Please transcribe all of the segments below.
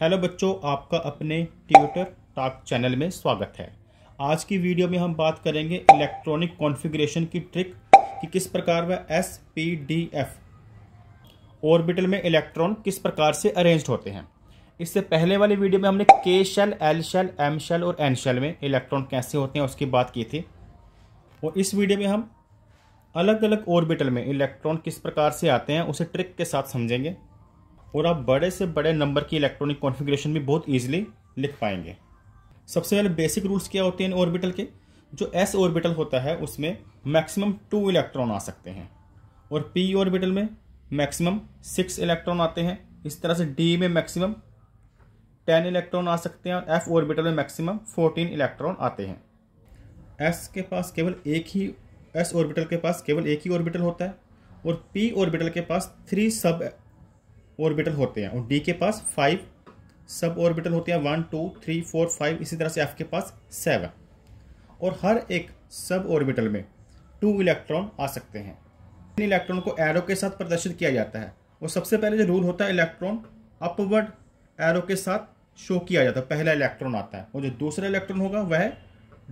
hello बच्चों आपका अपने ट्यूटर टाक चैनल में स्वागत है आज की वीडियो में हम बात करेंगे इलेक्ट्रॉनिक कॉन्फ़िगरेशन की ट्रिक कि किस प्रकार वह s p d f orbital में इलेक्ट्रॉन किस प्रकार से अरेंज्ड होते हैं इससे पहले वाली वीडियो में हमने K shell L shell M shell और एन शेल में इलेक्ट्रॉन कैसे होते हैं उसकी बात की थी और इस वीडियो में हम अलग अलग ऑर्बिटल में इलेक्ट्रॉन किस प्रकार से आते हैं उसे ट्रिक के साथ समझेंगे और आप बड़े से बड़े नंबर की इलेक्ट्रॉनिक कॉन्फ़िगरेशन भी बहुत ईजिली लिख पाएंगे सबसे पहले बेसिक रूल्स क्या होते हैं इन ऑर्बिटल के जो एस ऑर्बिटल होता है उसमें मैक्सिमम टू इलेक्ट्रॉन आ सकते हैं और पी ऑर्बिटल में मैक्सिमम सिक्स इलेक्ट्रॉन आते हैं इस तरह से डी में मैक्सिमम टेन इलेक्ट्रॉन आ सकते हैं और एफ ऑर्बिटल में मैक्सिमम फोर्टीन इलेक्ट्रॉन आते हैं एस के पास केवल एक ही एस ऑर्बिटल के पास केवल एक ही ऑर्बिटल होता है और पी ऑर्बिटल के पास थ्री सब ऑर्बिटल होते हैं और डी के पास फाइव सब ऑर्बिटल होते हैं one two three four five इसी तरह से एफ के पास सेवन और हर एक सब ऑर्बिटल में टू इलेक्ट्रॉन आ सकते हैं इन इलेक्ट्रॉन को एरो के साथ प्रदर्शित किया जाता है और सबसे पहले जो रूल होता है इलेक्ट्रॉन अपवर्ड एरो के साथ शो किया जाता है पहला इलेक्ट्रॉन आता है और जो दूसरा इलेक्ट्रॉन होगा वह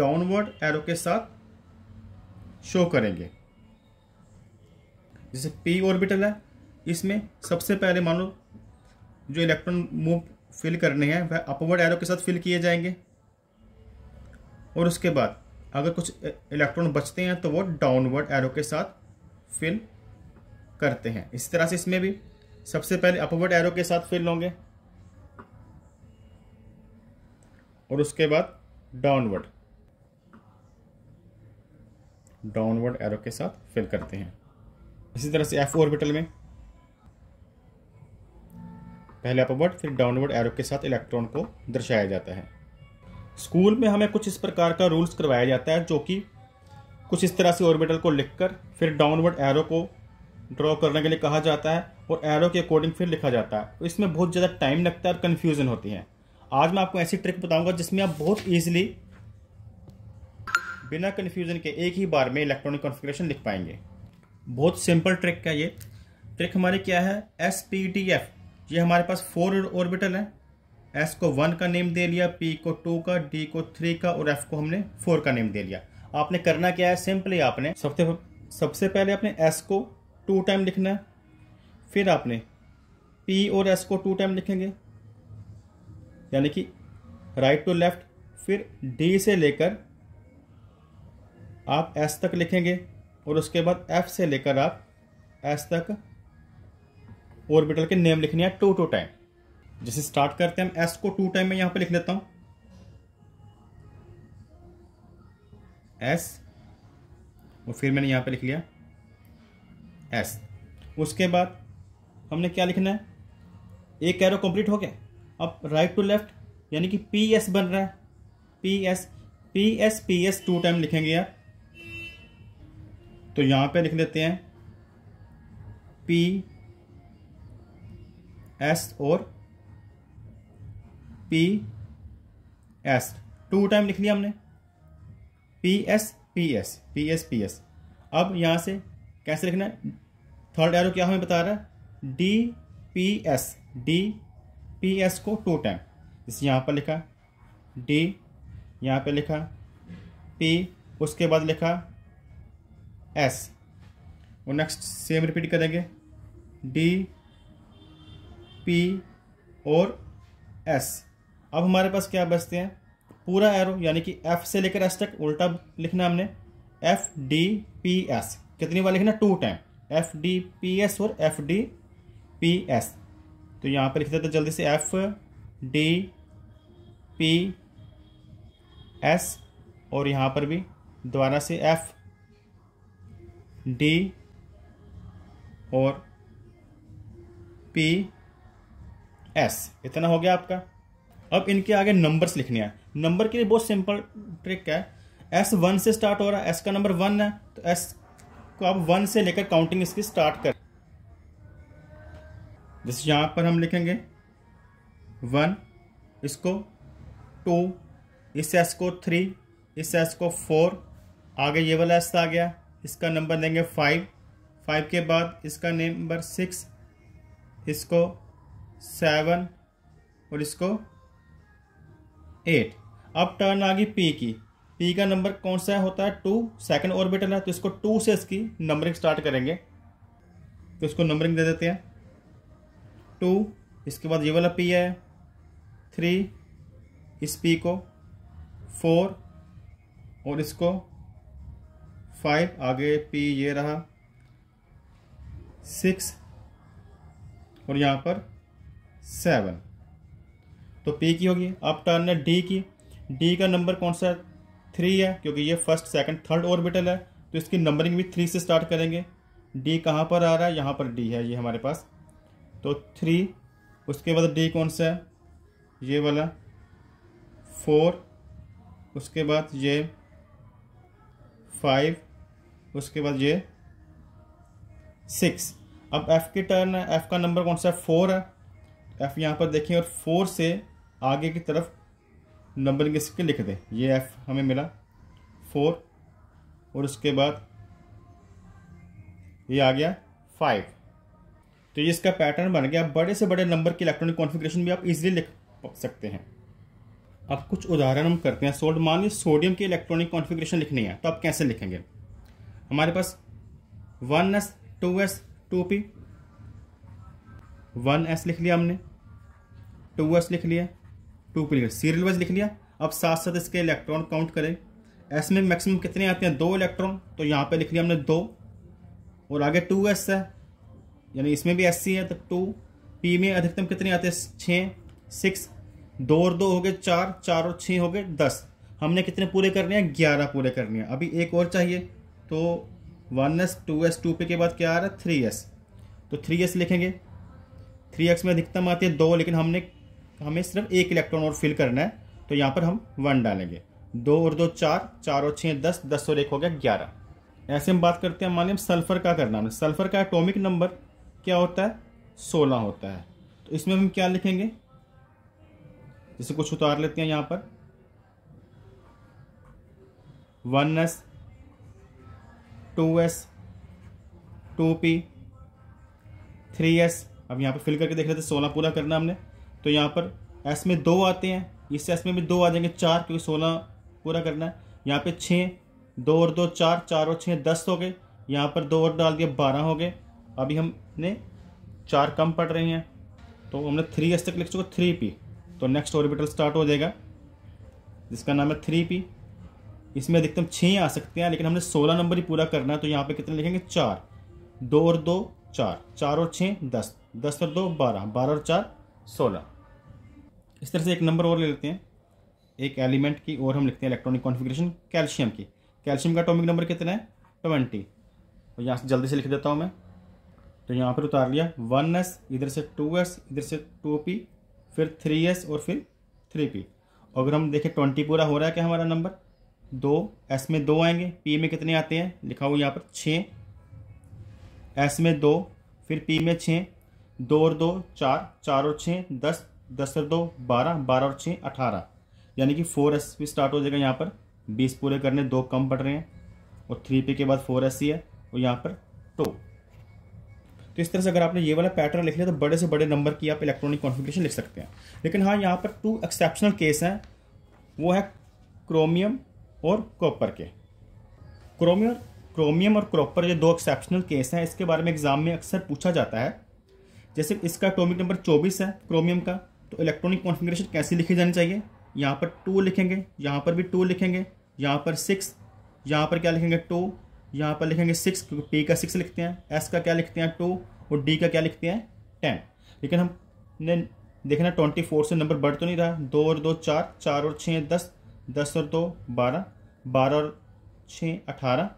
डाउनवर्ड एरो के साथ शो करेंगे जैसे पी ऑर्बिटल है इसमें सबसे पहले मान लो जो इलेक्ट्रॉन मूव फिल करने हैं वह अपवर्ड एरो के साथ फिल किए जाएंगे और उसके बाद अगर कुछ इलेक्ट्रॉन बचते हैं तो वो डाउनवर्ड एरो के साथ फिल करते हैं इस तरह से इसमें भी सबसे पहले अपवर्ड एरो के साथ फिल होंगे और उसके बाद डाउनवर्ड डाउनवर्ड एरो के साथ फिल करते हैं इसी तरह से एफ ऑर्बिटल में पहले अपवर्ड फिर डाउनवर्ड एरो के साथ इलेक्ट्रॉन को दर्शाया जाता है स्कूल में हमें कुछ इस प्रकार का रूल्स करवाया जाता है जो कि कुछ इस तरह से ऑर्बिटल को लिखकर फिर डाउनवर्ड एरो को ड्रॉ करने के लिए कहा जाता है और एरो के अकॉर्डिंग फिर लिखा जाता है तो इसमें बहुत ज़्यादा टाइम लगता है और कन्फ्यूज़न होती है आज मैं आपको ऐसी ट्रिक बताऊंगा जिसमें आप बहुत ईजिली बिना कन्फ्यूज़न के एक ही बार में इलेक्ट्रॉनिक कॉन्फ़िगरेशन लिख पाएंगे बहुत सिंपल ट्रिक है ये ट्रिक हमारी क्या है एस पी टी एफ ये हमारे पास फोर ऑर्बिटल है एस को वन का नेम दे लिया पी को टू का डी को थ्री का और एफ को हमने फोर का नेम दे लिया आपने करना क्या है सिंपली आपने सबसे सबसे पहले आपने एस को टू टाइम लिखना है फिर आपने पी और एस को टू टाइम लिखेंगे यानी कि राइट टू लेफ्ट फिर डी से लेकर आप एस तक लिखेंगे और उसके बाद एफ से लेकर आप एस तक ऑर्बिटल के नेम लिखने हैं टू टू टाइम जैसे स्टार्ट करते हैं हम एस को टू टाइम में यहां पे लिख देता हूं एस और फिर मैंने यहां पे लिख लिया एस उसके बाद हमने क्या लिखना है एक कैरो कंप्लीट हो गया अब राइट टू लेफ्ट यानी कि पी एस बन रहा है p s p s p s two time लिखेंगे यार तो यहां पे लिख लेते हैं पी एस और पी एस टू टाइम लिख लिया हमने p s p s p s p s अब यहाँ से कैसे लिखना है थर्ड एरो क्या हमें बता रहा है d p s d p s को टू टाइम जैसे यहाँ पर लिखा डी यहाँ पे लिखा पी उसके बाद लिखा एस और नेक्स्ट सेम रिपीट करेंगे डी पी और एस अब हमारे पास क्या बचते हैं पूरा एरो यानी कि एफ से लेकर एस तक उल्टा लिखना हमने एफ डी पी एस कितनी बार लिखना two time f d p s और एफ डी पी एस तो यहाँ पर लिख देते जल्दी से एफ डी पी एस और यहाँ पर भी दोबारा से एफ डी और पी एस इतना हो गया आपका अब इनके आगे नंबर्स लिखने हैं नंबर के लिए बहुत सिंपल ट्रिक है एस वन से स्टार्ट हो रहा है एस का नंबर वन है तो एस को आप वन से लेकर काउंटिंग इसकी स्टार्ट कर जैसे यहां पर हम लिखेंगे वन इसको टू इस एस को थ्री इस एस को फोर आगे ये वाला एस आ गया इसका नंबर देंगे फाइव फाइव के बाद इसका नंबर सिक्स इसको सेवन और इसको एट अब टर्न आ गई पी की पी का नंबर कौन सा होता है टू सेकंड ऑर्बिटल है तो इसको टू से इसकी नंबरिंग स्टार्ट करेंगे तो इसको नंबरिंग दे देते हैं टू इसके बाद ये वाला पी है थ्री इस पी को फोर और इसको फाइव आगे पी ये रहा सिक्स और यहाँ पर सेवन तो पी की होगी अब टर्न है डी की डी का नंबर कौन सा थ्री है क्योंकि ये फर्स्ट सेकंड थर्ड ऑर्बिटल है तो इसकी नंबरिंग भी थ्री से स्टार्ट करेंगे डी कहाँ पर आ रहा है यहाँ पर डी है ये हमारे पास तो थ्री उसके बाद डी कौन सा है ये वाला फोर उसके बाद ये फाइव उसके बाद ये सिक्स अब एफ़ की टर्न है एफ़ का नंबर कौन सा है फोर है एफ़ यहाँ पर देखें और फोर से आगे की तरफ नंबरिंग इसके लिख दें ये एफ़ हमें मिला फोर और उसके बाद ये आ गया फाइव तो ये इसका पैटर्न बन गया बड़े से बड़े नंबर की इलेक्ट्रॉनिक कॉन्फ़िगरेशन भी आप इजीली लिख सकते हैं अब कुछ उदाहरण हम करते हैं सोल्ड मान लीजिए सोडियम की इलेक्ट्रॉनिक कॉन्फ़िगरेशन लिखनी है तो आप कैसे लिखेंगे हमारे पास one s two s two p one s लिख लिया हमने टू एस लिख लिया टू पे लिख सीरियल वाइज लिख लिया अब साथ साथ इसके इलेक्ट्रॉन काउंट करें एस में मैक्सिमम कितने आते हैं दो इलेक्ट्रॉन तो यहाँ पे लिख लिया हमने दो और आगे टू एस है यानी इसमें भी एस सी है तो टू पी में अधिकतम कितने आते हैं छः सिक्स दो और दो हो गए चार चार और छः हो गए दस हमने कितने पूरे करने हैं ग्यारह पूरे करने हैं अभी एक और चाहिए तो one s two s two p के बाद क्या आ रहा है थ्री एस तो थ्री एस लिखेंगे थ्री एक्स में अधिकतम आती है दो लेकिन हमने हमें सिर्फ एक इलेक्ट्रॉन और फिल करना है तो यहाँ पर हम वन डालेंगे दो और दो चार चार और छः दस दस और एक हो गया ग्यारह ऐसे हम बात करते हैं मान लें सल्फर का करना हमें सल्फर का एटोमिक नंबर क्या होता है सोलह होता है तो इसमें हम क्या लिखेंगे जैसे कुछ उतार लेते हैं यहाँ पर one s two s two p three s अब यहाँ पर फिल करके देख लेते हैं सोलह पूरा करना हमने तो यहाँ पर एस में दो आते हैं इस एस में भी दो आ जाएंगे चार क्योंकि सोलह पूरा करना है यहाँ पे छः दो और दो चार चार और छः दस हो गए यहाँ पर दो और डाल दिया बारह हो गए अभी हमने चार कम पढ़ रहे हैं तो हमने थ्री एस तक लिख चुका थ्री पी तो नेक्स्ट ऑर्बिटल स्टार्ट हो जाएगा जिसका नाम है थ्री पी इसमें अधिकतम छः आ सकते हैं लेकिन हमने सोलह नंबर ही पूरा करना है तो यहाँ पे कितने लिखेंगे चार दो और दो चार चार और छः दस दस और दो बारह बारह और चार सोलह इस तरह से एक नंबर और ले लेते हैं एक एलिमेंट की और हम लिखते हैं इलेक्ट्रॉनिक कॉन्फ़िगरेशन कैल्शियम की कैल्शियम का अटोमिक नंबर कितना है ट्वेंटी और तो यहाँ से जल्दी से लिख देता हूँ मैं तो यहाँ पर उतार लिया वन एस इधर से टू एस इधर से टू पी फिर थ्री एस और फिर थ्री पी अगर हम देखें ट्वेंटी पूरा हो रहा है क्या हमारा नंबर दो एस में दो आएंगे पी में कितने आते हैं लिखा हुआ यहाँ पर छः एस में दो फिर पी में छः दो और दो चार चार और छः दस दस और दो बारह बारह और छः अठारह यानी कि फोर एस भी स्टार्ट हो जाएगा यहाँ पर बीस पूरे करने दो कम पड़ रहे हैं और थ्री पे के बाद फोर एस ही है और यहाँ पर टो तो इस तरह से अगर आपने ये वाला पैटर्न लिख लिया तो बड़े से बड़े नंबर की आप इलेक्ट्रॉनिक कॉन्फिग्रेशन लिख सकते हैं लेकिन हाँ यहाँ पर टू एक्सेप्शनल केस हैं वो है क्रोमियम और कॉपर के क्रोमियम क्रोमियम और क्रॉपर ये दो एक्सेप्शनल केस हैं इसके बारे में एग्जाम में अक्सर पूछा जाता है जैसे इसका एटॉमिक नंबर 24 है क्रोमियम का तो इलेक्ट्रॉनिक कॉन्फिग्रेशन कैसे लिखी जानी चाहिए यहाँ पर टू लिखेंगे यहाँ पर भी टू लिखेंगे यहाँ पर सिक्स यहाँ पर क्या लिखेंगे टू यहाँ पर लिखेंगे सिक्स क्योंकि पी का सिक्स लिखते हैं एस का क्या लिखते हैं टू और डी का क्या लिखते हैं टेन लेकिन हमने देखना ट्वेंटी फोर से नंबर बढ़ तो नहीं रहा दो और दो चार चार और छः दस दस और दो बारह बारह और छः अठारह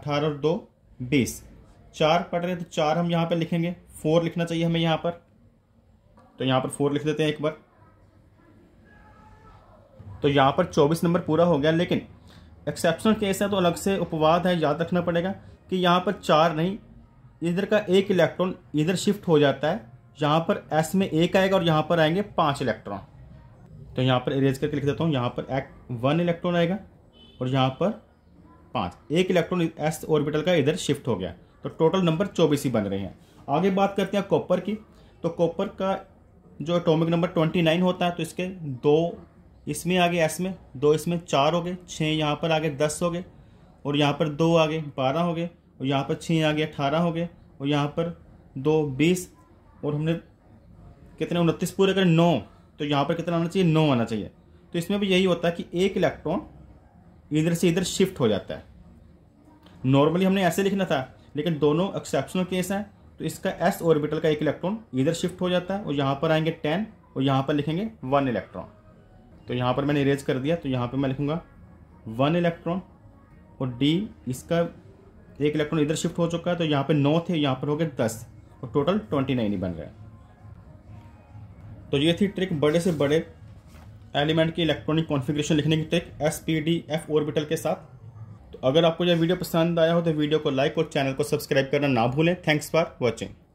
अठारह और दो बीस चार पढ़ रहे हैं तो चार हम यहाँ पर लिखेंगे फोर लिखना चाहिए हमें यहां पर तो यहां पर फोर लिख देते हैं एक बार तो यहां पर चौबीस नंबर पूरा हो गया लेकिन एक्सेप्शनल केस है तो अलग से उपवाद है याद रखना पड़ेगा कि यहां पर चार नहीं इधर का एक इलेक्ट्रॉन इधर शिफ्ट हो जाता है यहां पर एस में एक आएगा और यहां पर आएंगे पांच इलेक्ट्रॉन तो यहां पर इरेज करके लिख देता हूँ यहां पर एक वन इलेक्ट्रॉन आएगा और यहां पर पांच एक इलेक्ट्रॉन एस ऑर्बिटल का इधर शिफ्ट हो गया तो टोटल नंबर चौबीस ही बन रहे हैं आगे बात करते हैं कॉपर की तो कॉपर का जो एटॉमिक नंबर ट्वेंटी नाइन होता है तो इसके दो इसमें आगे एस में दो इसमें चार हो गए छः यहाँ पर आगे दस हो गए और यहाँ पर दो आगे बारह हो गए और यहाँ पर छः आगे अट्ठारह अठारह हो गए और यहाँ पर दो बीस और हमने कितने उनतीस पूरे अगर नौ तो यहाँ पर कितना आना चाहिए नौ आना चाहिए तो इसमें भी यही होता है कि एक इलेक्ट्रॉन इधर से इधर शिफ्ट हो जाता है नॉर्मली हमने ऐसे लिखना था लेकिन दोनों एक्सेप्शनल केस हैं तो इसका एस ऑर्बिटल का एक इलेक्ट्रॉन इधर शिफ्ट हो जाता है और यहाँ पर आएंगे टेन और यहाँ पर लिखेंगे वन इलेक्ट्रॉन तो यहाँ पर मैंने इरेज कर दिया तो यहाँ पर मैं लिखूँगा वन इलेक्ट्रॉन और डी इसका एक इलेक्ट्रॉन इधर शिफ्ट हो चुका है तो यहाँ पर नौ थे यहाँ पर हो गए दस और टोटल ट्वेंटी नाइन ही बन रहे हैं तो ये थी ट्रिक बड़े से बड़े एलिमेंट की इलेक्ट्रॉनिक कॉन्फ़िगरेशन लिखने की trick s p d f orbital के साथ तो अगर आपको यह वीडियो पसंद आया हो तो वीडियो को लाइक और चैनल को सब्सक्राइब करना ना भूलें थैंक्स फॉर वॉचिंग